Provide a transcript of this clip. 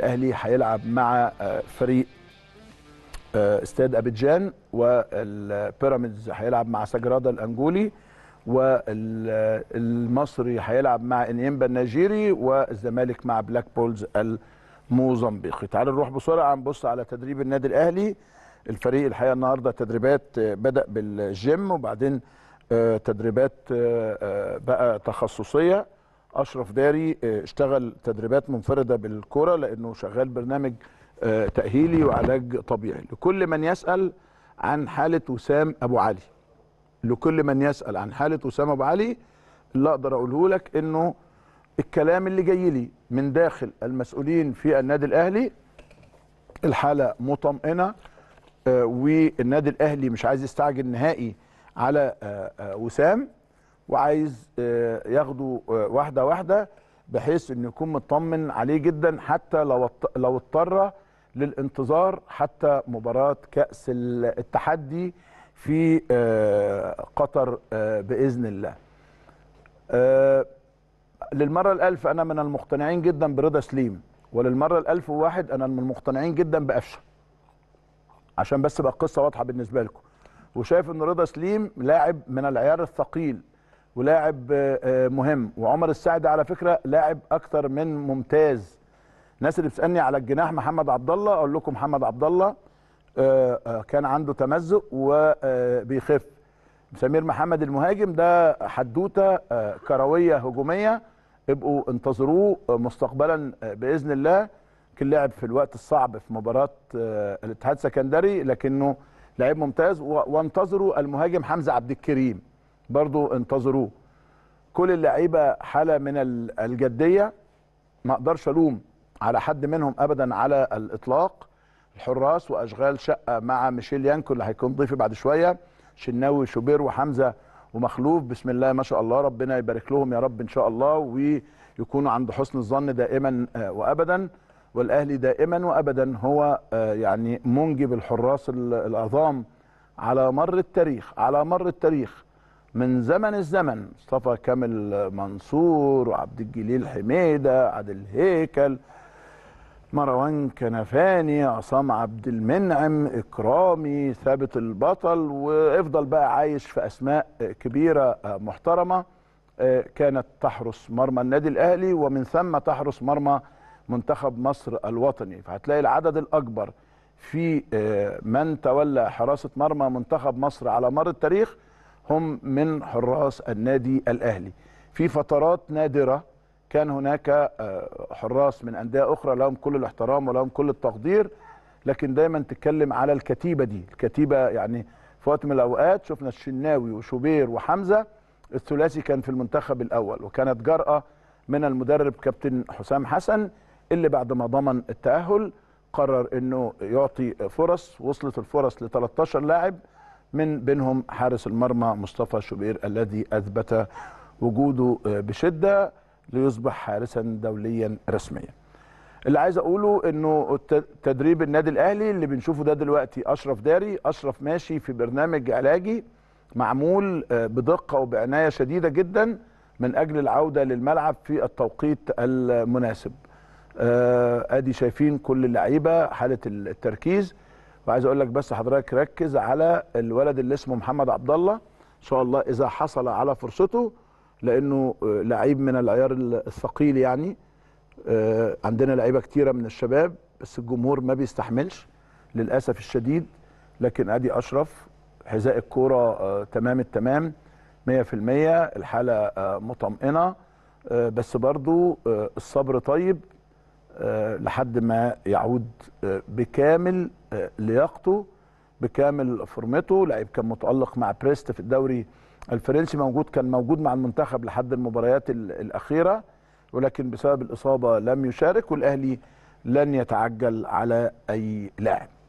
الاهلي هيلعب مع آه، فريق آه، استاد ابيجان والبيراميدز هيلعب مع ساجرادا الانجولي والمصري هيلعب مع انيمبا النيجيري والزمالك مع بلاك بولز الموزمبيقي تعال نروح بسرعه نبص على تدريب النادي الاهلي الفريق الحقيقه النهارده تدريبات آه، بدا بالجيم وبعدين تدريبات بقى تخصصيه اشرف داري آه، اشتغل تدريبات منفرده بالكره لانه شغال برنامج آه، تاهيلي وعلاج طبيعي لكل من يسال عن حاله وسام ابو علي لكل من يسال عن حاله وسام ابو علي اللي اقدر اقوله لك انه الكلام اللي جاي لي من داخل المسؤولين في النادي الاهلي الحاله مطمئنه آه، والنادي الاهلي مش عايز يستعجل نهائي على وسام وعايز آه، ياخده آه، واحده واحده بحيث انه يكون مطمن عليه جدا حتى لو لو اضطر للانتظار حتى مباراه كاس التحدي في آه، قطر باذن الله. للمره الالف انا من المقتنعين جدا برضا سليم وللمره الالف وواحد انا من المقتنعين جدا بقفشه. عشان بس بقى القصه واضحه بالنسبه لكم. وشايف ان رضا سليم لاعب من العيار الثقيل ولاعب آه، آه، مهم وعمر السعد على فكره لاعب اكثر من ممتاز الناس اللي بتسالني على الجناح محمد عبد الله اقول لكم محمد عبد الله آه، كان عنده تمزق وبيخف سمير محمد المهاجم ده حدوته كرويه هجوميه ابقوا انتظروه مستقبلا باذن الله كان لعب في الوقت الصعب في مباراه الاتحاد السكندري لكنه لعيب ممتاز وانتظروا المهاجم حمزه عبد الكريم برضو انتظروه كل اللعيبه حاله من الجديه ما اقدرش الوم على حد منهم ابدا على الاطلاق الحراس واشغال شقه مع ميشيل يانكو اللي هيكون ضيفي بعد شويه شناوي شوبير وحمزه ومخلوف بسم الله ما شاء الله ربنا يبارك لهم يا رب ان شاء الله ويكونوا عند حسن الظن دائما آه، وابدا والاهلي دائما وابدا هو آه، يعني منجب الحراس العظام على مر التاريخ على مر التاريخ من زمن الزمن مصطفى كامل منصور وعبد الجليل حميدة عادل هيكل مروان كنفاني عصام عبد المنعم إكرامي ثابت البطل وافضل بقى عايش في أسماء كبيرة محترمة آه، كانت تحرس مرمى النادي الأهلي ومن ثم تحرس مرمى منتخب مصر الوطني فهتلاقي العدد الأكبر في آه، من تولى حراسة مرمى منتخب مصر على مر التاريخ هم من حراس النادي الأهلي في فترات نادرة كان هناك آه، حراس من أندية أخرى لهم كل الاحترام ولهم كل التقدير لكن دايما تتكلم على الكتيبة دي الكتيبة يعني في وقت من الأوقات شفنا الشناوي وشوبير وحمزة الثلاثي كان في المنتخب الأول وكانت جرأة من المدرب كابتن حسام حسن اللي بعد ما ضمن التأهل قرر أنه يعطي فرص وصلت الفرص ل 13 لاعب من بينهم حارس المرمى مصطفى شوبير الذي اثبت وجوده آه، بشده ليصبح حارسا دوليا رسميا. اللي عايز اقوله انه تدريب النادي الاهلي اللي بنشوفه ده دلوقتي اشرف داري اشرف ماشي في برنامج علاجي معمول آه، بدقه وبعنايه شديده جدا من اجل العوده للملعب في التوقيت المناسب. آه، ادي شايفين كل اللعيبه حاله التركيز وعايز اقول لك بس حضرتك ركز على الولد اللي اسمه محمد عبد الله ان شاء الله اذا حصل على فرصته لانه آه، لعيب من العيار الثقيل يعني آه، عندنا لعيبه كتيره من الشباب بس الجمهور ما بيستحملش للاسف الشديد لكن ادي اشرف حذاء الكوره آه، تمام التمام 100% الحاله مطمئنه بس برضو الصبر طيب آه، لحد ما يعود آه، بكامل آه، لياقته بكامل فورمته لعيب كان متالق مع بريست في الدوري الفرنسي موجود كان موجود مع المنتخب لحد المباريات الاخيره ولكن بسبب الاصابه لم يشارك والاهلي لن يتعجل على اي لاعب